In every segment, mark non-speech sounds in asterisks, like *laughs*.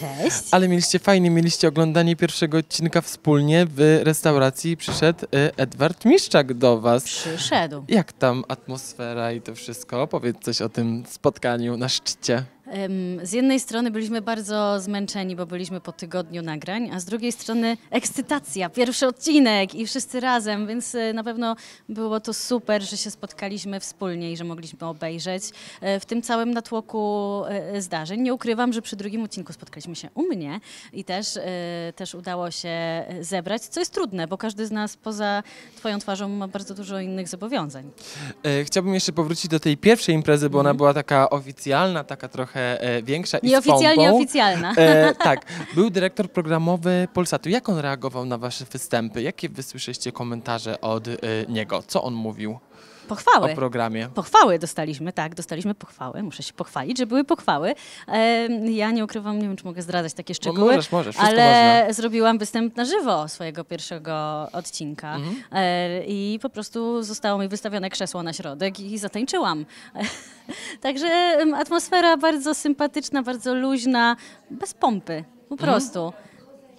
Cześć. Ale mieliście fajnie, mieliście oglądanie pierwszego odcinka wspólnie w restauracji. Przyszedł y, Edward Miszczak do was. Przyszedł. Jak tam atmosfera i to wszystko? Powiedz coś o tym spotkaniu na szczycie. Z jednej strony byliśmy bardzo zmęczeni, bo byliśmy po tygodniu nagrań, a z drugiej strony ekscytacja, pierwszy odcinek i wszyscy razem, więc e, na pewno było to super, że się spotkaliśmy wspólnie i że mogliśmy obejrzeć e, w tym całym natłoku e, zdarzeń. Nie ukrywam, że przy drugim odcinku spotkaliśmy się u mnie i też, też udało się zebrać, co jest trudne, bo każdy z nas poza Twoją twarzą ma bardzo dużo innych zobowiązań. Chciałbym jeszcze powrócić do tej pierwszej imprezy, bo ona mhm. była taka oficjalna, taka trochę trochę e, większa i Nieoficjalnie oficjalna. E, *laughs* tak. Był dyrektor programowy Polsatu. Jak on reagował na wasze występy? Jakie wysłyszeliście komentarze od e, niego? Co on mówił? Pochwały. O programie. Pochwały dostaliśmy, tak, dostaliśmy pochwały. Muszę się pochwalić, że były pochwały. E, ja nie ukrywam, nie wiem, czy mogę zdradzać takie no szczegóły. możesz, możesz, ale można. zrobiłam występ na żywo swojego pierwszego odcinka mhm. e, i po prostu zostało mi wystawione krzesło na środek i zatańczyłam. *laughs* Także atmosfera bardzo sympatyczna, bardzo luźna, bez pompy, po mhm. prostu. Mhm.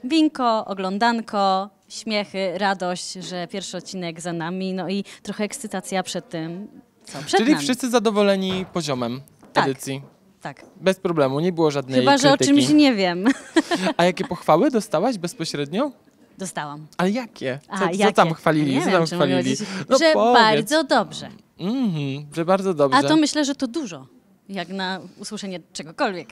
Binko, oglądanko, śmiechy, radość, że pierwszy odcinek za nami, no i trochę ekscytacja przed tym, co przed Czyli nami. wszyscy zadowoleni poziomem tak. edycji. Tak. Bez problemu, nie było żadnej Chyba, że o czymś nie wiem. *laughs* A jakie pochwały dostałaś bezpośrednio? Dostałam. Ale jakie? Co, A, jakie? co tam chwalili? Nie co wiem, tam chwalili? No że powiedz. bardzo dobrze. Mhm, że bardzo dobrze. A to myślę, że to dużo, jak na usłyszenie czegokolwiek.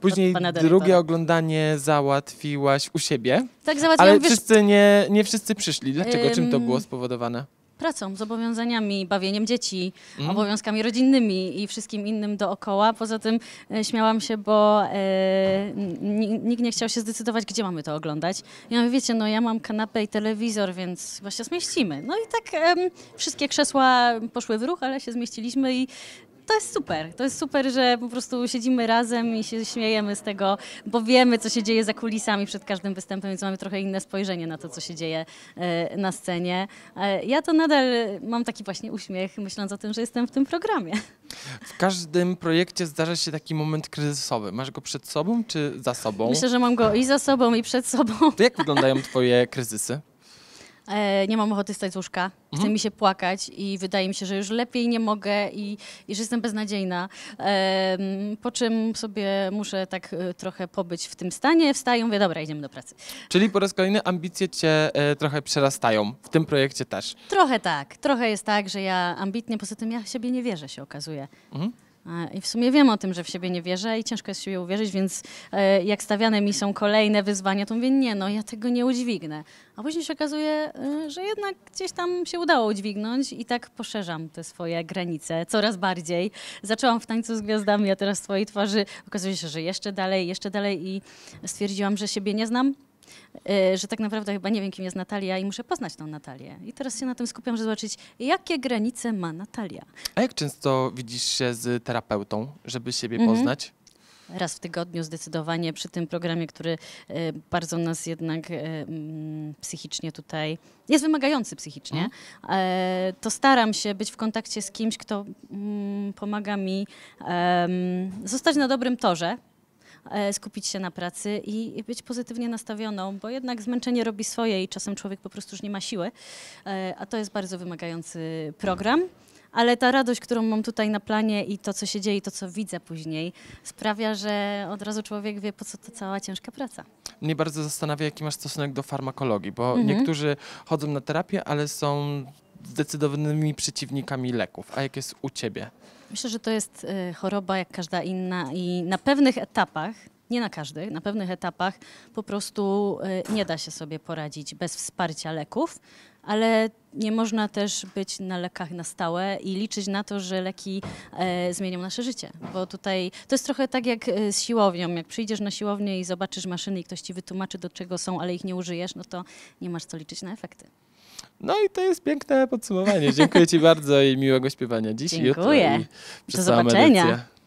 Później drugie oglądanie załatwiłaś u siebie. Tak, załatwiłam. Ale wiesz... wszyscy nie, nie wszyscy przyszli. Dlaczego? Czym to było spowodowane? pracą, zobowiązaniami, bawieniem dzieci, mm. obowiązkami rodzinnymi i wszystkim innym dookoła. Poza tym e, śmiałam się, bo e, nikt nie chciał się zdecydować, gdzie mamy to oglądać. Ja mówię, wiecie, no ja mam kanapę i telewizor, więc właśnie zmieścimy. No i tak e, wszystkie krzesła poszły w ruch, ale się zmieściliśmy i to jest super. To jest super, że po prostu siedzimy razem i się śmiejemy z tego, bo wiemy, co się dzieje za kulisami przed każdym występem, więc mamy trochę inne spojrzenie na to, co się dzieje e, na scenie. E, ja to nadal mam taki właśnie uśmiech, myśląc o tym, że jestem w tym programie. W każdym projekcie zdarza się taki moment kryzysowy. Masz go przed sobą czy za sobą? Myślę, że mam go i za sobą, i przed sobą. To jak wyglądają twoje kryzysy? e, nie mam ochoty stać z łóżka, mhm. mi się płakać i wydaje mi się, że już lepiej nie mogę i, i że jestem beznadziejna. E, po czym sobie muszę tak e, trochę pobyć w tym stanie, wstaję, mówię, dobra, idziemy do pracy. Czyli po raz kolejny ambicje cię e, trochę przerastają, w tym projekcie też. Trochę tak, trochę jest tak, że ja ambitnie, poza tym ja siebie nie wierzę, się okazuje. Mhm. I w sumie wiem o tym, że w siebie nie wierzę i ciężko jest w siebie uwierzyć, więc e, jak stawiane mi są kolejne wyzwania, to mówię, nie no, ja tego nie udźwignę. A później się okazuje, e, że jednak gdzieś tam się udało udźwignąć i tak poszerzam te swoje granice coraz bardziej. Zaczęłam w tańcu z gwiazdami, a teraz w twojej twarzy okazuje się, że jeszcze dalej, jeszcze dalej i stwierdziłam, że siebie nie znam Y, że tak naprawdę chyba nie wiem, kim jest Natalia i muszę poznać tą Natalię. I teraz się na tym skupiam, żeby zobaczyć, jakie granice ma Natalia. A jak często widzisz się z terapeutą, żeby siebie mhm. poznać? raz w tygodniu zdecydowanie przy tym programie, który y, bardzo nas jednak y, mm, psychicznie tutaj jest wymagający psychicznie, mhm. to staram się być w kontakcie z kimś, kto mm, pomaga mi zostać na dobrym torze, E, skupić się na pracy i być pozytywnie nastawioną, bo jednak zmęczenie robi swoje i czasem człowiek po prostu już nie ma siły, e, a to jest bardzo wymagający program. Ale ta radość, którą mam tutaj na planie i to, co się dzieje, i to, co widzę później, sprawia, że od razu człowiek wie, po co ta cała ciężka praca. Mnie bardzo zastanawia, jaki masz stosunek do farmakologii, bo mhm. niektórzy chodzą na terapię, ale są zdecydowanymi przeciwnikami leków. A jak jest u ciebie? Myślę, że to jest y, choroba jak każda inna i na pewnych etapach nie na każdych, na pewnych etapach po prostu y, nie da się sobie poradzić bez wsparcia leków, ale nie można też być na lekach na stałe i liczyć na to, że leki e, zmienią nasze życie. Bo tutaj to jest trochę tak jak y, z siłownią. Jak przyjdziesz na siłownię i zobaczysz maszyny i ktoś ci wytłumaczy, do czego są, ale ich nie użyjesz, no to nie masz co liczyć na efekty. No i to jest piękne podsumowanie. Dziękuję Ci bardzo i miłego śpiewania dziś Dziękuję. i jutro. Dziękuję. Do zobaczenia. Edycję.